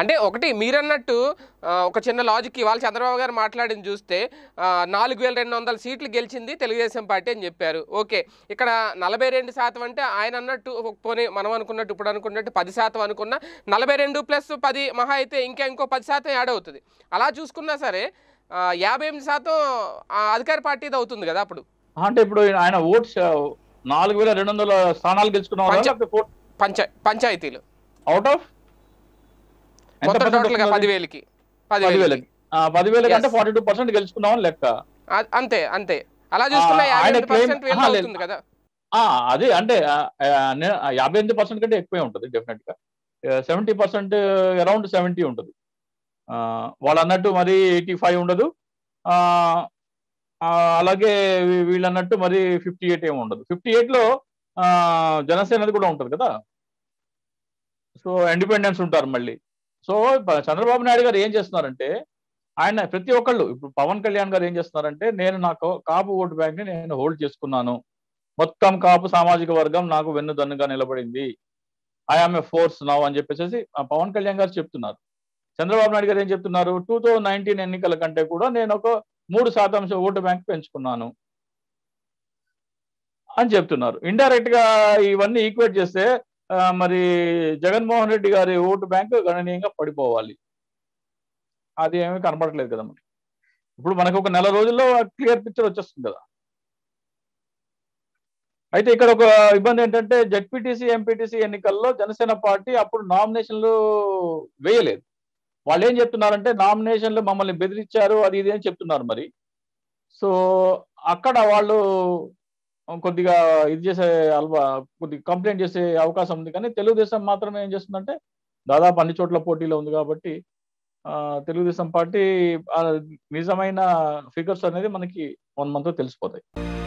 అంటే ఒకటి మీరన్నట్టు ఒక చిన్న లాజిక్ ఇవాళ చంద్రబాబు గారు మాట్లాడింది చూస్తే నాలుగు వేల రెండు వందల సీట్లు గెలిచింది తెలుగుదేశం పార్టీ అని చెప్పారు ఓకే ఇక్కడ నలభై రెండు శాతం అంటే ఆయన అన్నట్టు పోనీ మనం అనుకున్నట్టు ఇప్పుడు అనుకున్నట్టు పది శాతం అనుకున్న నలభై రెండు ప్లస్ పది మహా అయితే ఇంకా ఇంకో పది శాతం యాడ్ అవుతుంది అలా చూసుకున్నా సరే యాభై ఎనిమిది శాతం అధికార పార్టీది అవుతుంది కదా అప్పుడు అంటే ఇప్పుడు ఆయన ఓట్స్ నాలుగు వేల రెండు వందల స్థానాలు గెలుచుకున్న పంచాయతీలు అవుట్ ఆఫ్ మొత్తం టోటల్ అంటే ఫార్టీ టూ పర్సెంట్ గెలుచుకున్నామని లెక్క అంతే అంతే అలా యాభై కదా అదే అంటే యాభై ఎనిమిది పర్సెంట్ కంటే ఎక్కువే ఉంటుంది డెఫినెట్ గా సెవెంటీ పర్సెంట్ అరౌండ్ సెవెంటీ ఉంటుంది వాళ్ళు అన్నట్టు మరి ఎయిటీ ఫైవ్ ఉండదు అలాగే వీళ్ళు అన్నట్టు మరి ఫిఫ్టీ ఎయిట్ ఏమి ఉండదు ఫిఫ్టీ ఎయిట్ లో జనసేనది కూడా ఉంటుంది కదా సో ఇండిపెండెన్స్ ఉంటారు మళ్ళీ సో చంద్రబాబు నాయుడు గారు ఏం చేస్తున్నారంటే ఆయన ప్రతి ఒక్కళ్ళు ఇప్పుడు పవన్ కళ్యాణ్ గారు ఏం చేస్తున్నారంటే నేను నాకు కాపు ఓటు బ్యాంక్ ని నేను హోల్డ్ చేసుకున్నాను మొత్తం కాపు సామాజిక వర్గం నాకు వెన్నుదన్నుగా నిలబడింది ఆమ్ ఏ ఫోర్స్ నావ్ అని చెప్పేసి పవన్ కళ్యాణ్ గారు చెప్తున్నారు చంద్రబాబు నాయుడు గారు ఏం చెప్తున్నారు టూ థౌజండ్ నైన్టీన్ ఎన్నికల కంటే కూడా నేను ఒక మూడు శాతం ఓటు బ్యాంక్ పెంచుకున్నాను అని చెప్తున్నారు ఇండైరెక్ట్ గా ఇవన్నీ ఈక్వేట్ చేస్తే మరి జగన్మోహన్ రెడ్డి గారి ఓటు బ్యాంకు గణనీయంగా పడిపోవాలి అది ఏమీ కనబడట్లేదు కదా మరి ఇప్పుడు మనకు ఒక నెల రోజుల్లో క్లియర్ పిక్చర్ వచ్చేస్తుంది కదా అయితే ఇక్కడ ఒక ఇబ్బంది ఏంటంటే జడ్పీటీసీ ఎంపీటీసీ ఎన్నికల్లో జనసేన పార్టీ అప్పుడు నామినేషన్లు వేయలేదు వాళ్ళు ఏం చెప్తున్నారంటే నామినేషన్లు మమ్మల్ని బెదిరించారు అది ఇది అని చెప్తున్నారు మరి సో అక్కడ వాళ్ళు కొద్దిగా ఇది చేసే అల్వా కొద్దిగా కంప్లైంట్ చేసే అవకాశం ఉంది కానీ తెలుగుదేశం మాత్రమే ఏం చేస్తుందంటే దాదాపు అన్ని చోట్ల పోటీలో ఉంది కాబట్టి తెలుగుదేశం పార్టీ నిజమైన ఫిగర్స్ అనేది మనకి వన్ మంత్ తెలిసిపోతాయి